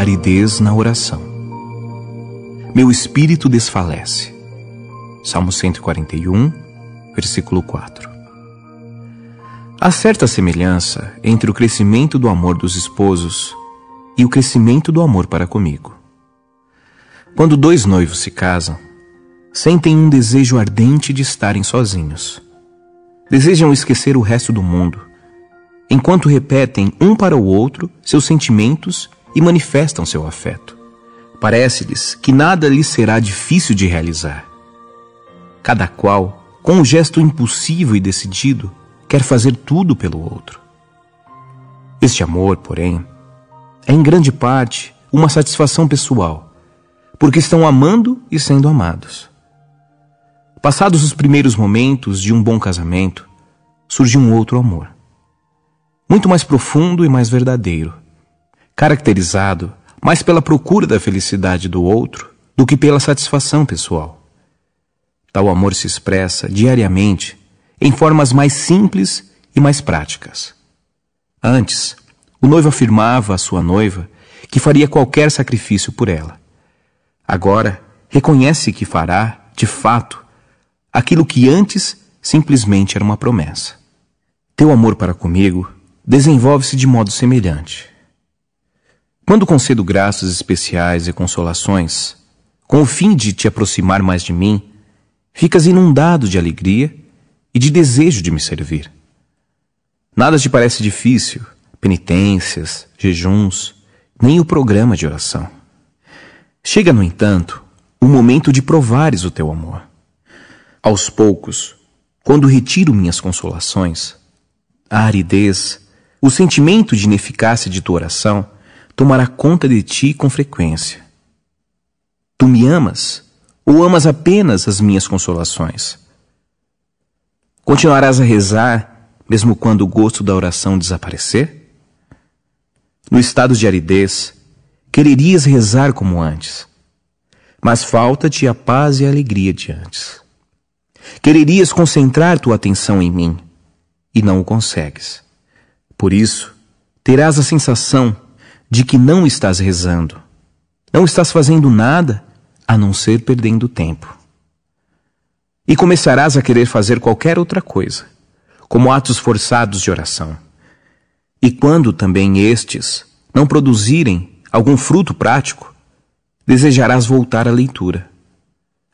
aridez na oração. Meu espírito desfalece. Salmo 141, versículo 4. Há certa semelhança entre o crescimento do amor dos esposos e o crescimento do amor para comigo. Quando dois noivos se casam, sentem um desejo ardente de estarem sozinhos. Desejam esquecer o resto do mundo, enquanto repetem um para o outro seus sentimentos e manifestam seu afeto. Parece-lhes que nada lhes será difícil de realizar. Cada qual, com um gesto impulsivo e decidido, quer fazer tudo pelo outro. Este amor, porém, é em grande parte uma satisfação pessoal, porque estão amando e sendo amados. Passados os primeiros momentos de um bom casamento, surge um outro amor, muito mais profundo e mais verdadeiro, caracterizado mais pela procura da felicidade do outro do que pela satisfação pessoal. Tal amor se expressa diariamente em formas mais simples e mais práticas. Antes, o noivo afirmava à sua noiva que faria qualquer sacrifício por ela. Agora, reconhece que fará, de fato, aquilo que antes simplesmente era uma promessa. Teu amor para comigo desenvolve-se de modo semelhante. Quando concedo graças especiais e consolações, com o fim de te aproximar mais de mim, ficas inundado de alegria e de desejo de me servir. Nada te parece difícil, penitências, jejuns, nem o programa de oração. Chega, no entanto, o momento de provares o teu amor. Aos poucos, quando retiro minhas consolações, a aridez, o sentimento de ineficácia de tua oração tomará conta de ti com frequência. Tu me amas ou amas apenas as minhas consolações? Continuarás a rezar mesmo quando o gosto da oração desaparecer? No estado de aridez, quererias rezar como antes, mas falta-te a paz e a alegria de antes. Quererias concentrar tua atenção em mim e não o consegues. Por isso, terás a sensação de que não estás rezando. Não estás fazendo nada a não ser perdendo tempo. E começarás a querer fazer qualquer outra coisa, como atos forçados de oração. E quando também estes não produzirem algum fruto prático, desejarás voltar à leitura,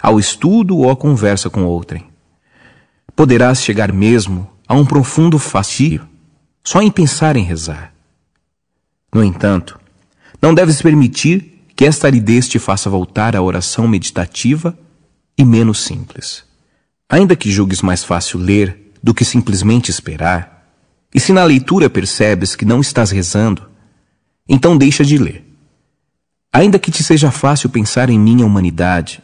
ao estudo ou à conversa com outrem. Poderás chegar mesmo a um profundo fastio só em pensar em rezar. No entanto, não deves permitir que esta aridez te faça voltar à oração meditativa e menos simples. Ainda que julgues mais fácil ler do que simplesmente esperar, e se na leitura percebes que não estás rezando, então deixa de ler. Ainda que te seja fácil pensar em minha humanidade,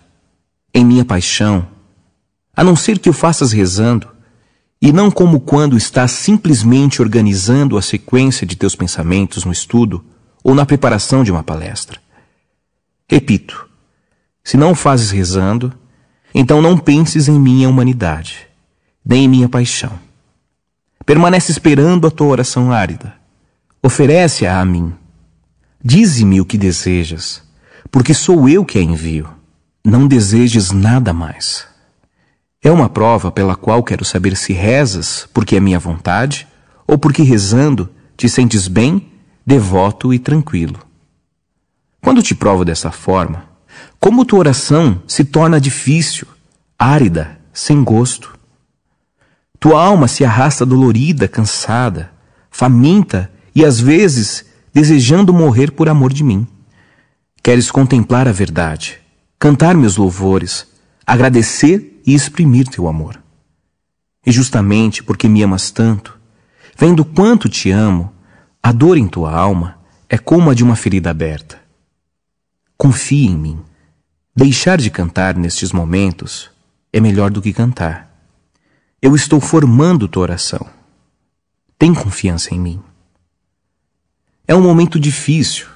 em minha paixão, a não ser que o faças rezando, e não como quando estás simplesmente organizando a sequência de teus pensamentos no estudo ou na preparação de uma palestra. Repito, se não fazes rezando, então não penses em minha humanidade, nem em minha paixão. Permanece esperando a tua oração árida. Oferece-a a mim. Dize-me o que desejas, porque sou eu que a envio. Não desejes nada mais. É uma prova pela qual quero saber se rezas porque é minha vontade ou porque rezando te sentes bem, devoto e tranquilo. Quando te provo dessa forma, como tua oração se torna difícil, árida, sem gosto. Tua alma se arrasta dolorida, cansada, faminta e às vezes desejando morrer por amor de mim. Queres contemplar a verdade, cantar meus louvores, agradecer e exprimir teu amor. E justamente porque me amas tanto, vendo quanto te amo, a dor em tua alma é como a de uma ferida aberta. Confia em mim. Deixar de cantar nestes momentos é melhor do que cantar. Eu estou formando tua oração. Tem confiança em mim. É um momento difícil.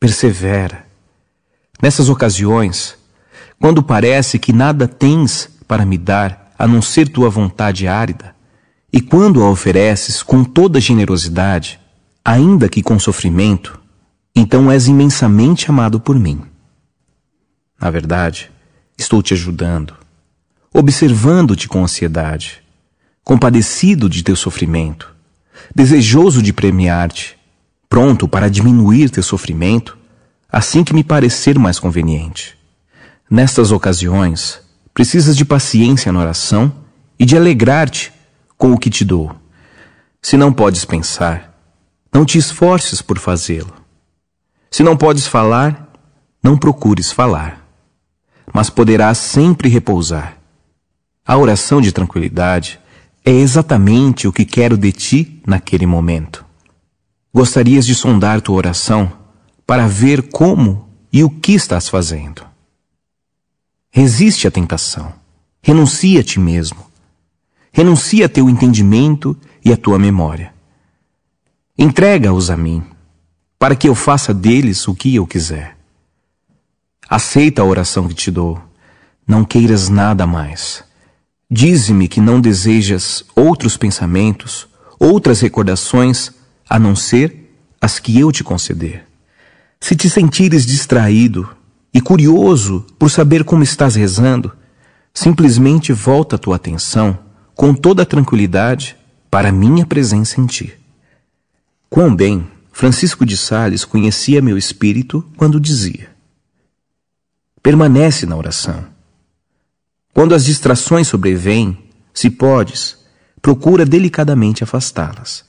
Persevera. Nessas ocasiões, quando parece que nada tens para me dar a não ser tua vontade árida, e quando a ofereces com toda generosidade, ainda que com sofrimento, então és imensamente amado por mim. Na verdade, estou te ajudando, observando-te com ansiedade, compadecido de teu sofrimento, desejoso de premiar-te, pronto para diminuir teu sofrimento, assim que me parecer mais conveniente. Nestas ocasiões, Precisas de paciência na oração e de alegrar-te com o que te dou. Se não podes pensar, não te esforces por fazê-lo. Se não podes falar, não procures falar, mas poderás sempre repousar. A oração de tranquilidade é exatamente o que quero de ti naquele momento. Gostarias de sondar tua oração para ver como e o que estás fazendo. Resiste à tentação. Renuncia a ti mesmo. Renuncia a teu entendimento e a tua memória. Entrega-os a mim, para que eu faça deles o que eu quiser. Aceita a oração que te dou. Não queiras nada mais. Dize-me que não desejas outros pensamentos, outras recordações, a não ser as que eu te conceder. Se te sentires distraído, e curioso por saber como estás rezando, simplesmente volta a tua atenção, com toda a tranquilidade, para a minha presença em ti. Quão bem Francisco de Sales conhecia meu espírito quando dizia: Permanece na oração. Quando as distrações sobrevêm, se podes, procura delicadamente afastá-las.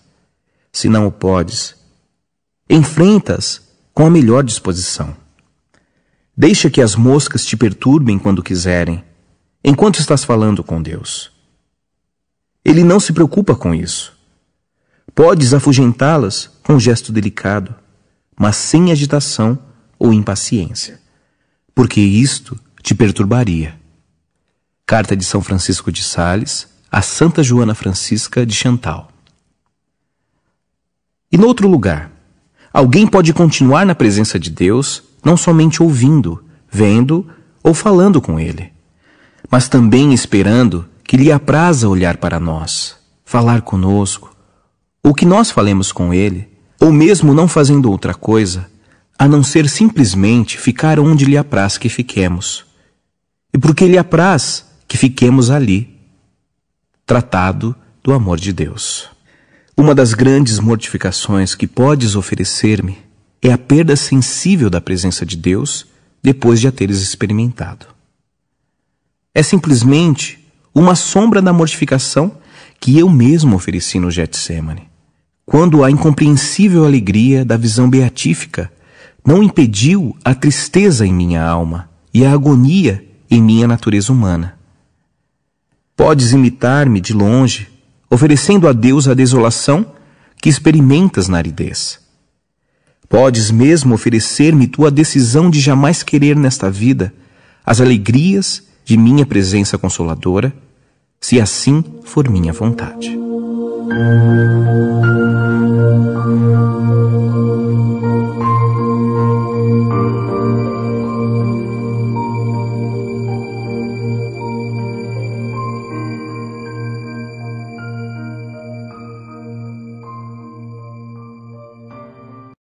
Se não o podes, enfrentas com a melhor disposição Deixa que as moscas te perturbem quando quiserem, enquanto estás falando com Deus. Ele não se preocupa com isso. Podes afugentá-las com um gesto delicado, mas sem agitação ou impaciência, porque isto te perturbaria. Carta de São Francisco de Sales a Santa Joana Francisca de Chantal. E noutro lugar, alguém pode continuar na presença de Deus não somente ouvindo, vendo ou falando com Ele, mas também esperando que lhe apraza olhar para nós, falar conosco, ou que nós falemos com Ele, ou mesmo não fazendo outra coisa, a não ser simplesmente ficar onde lhe apraz que fiquemos. E porque lhe apraz que fiquemos ali, tratado do amor de Deus. Uma das grandes mortificações que podes oferecer-me é a perda sensível da presença de Deus depois de a teres experimentado. É simplesmente uma sombra da mortificação que eu mesmo ofereci no Getsemane, quando a incompreensível alegria da visão beatífica não impediu a tristeza em minha alma e a agonia em minha natureza humana. Podes imitar-me de longe, oferecendo a Deus a desolação que experimentas na aridez Podes mesmo oferecer-me tua decisão de jamais querer nesta vida as alegrias de minha presença consoladora, se assim for minha vontade.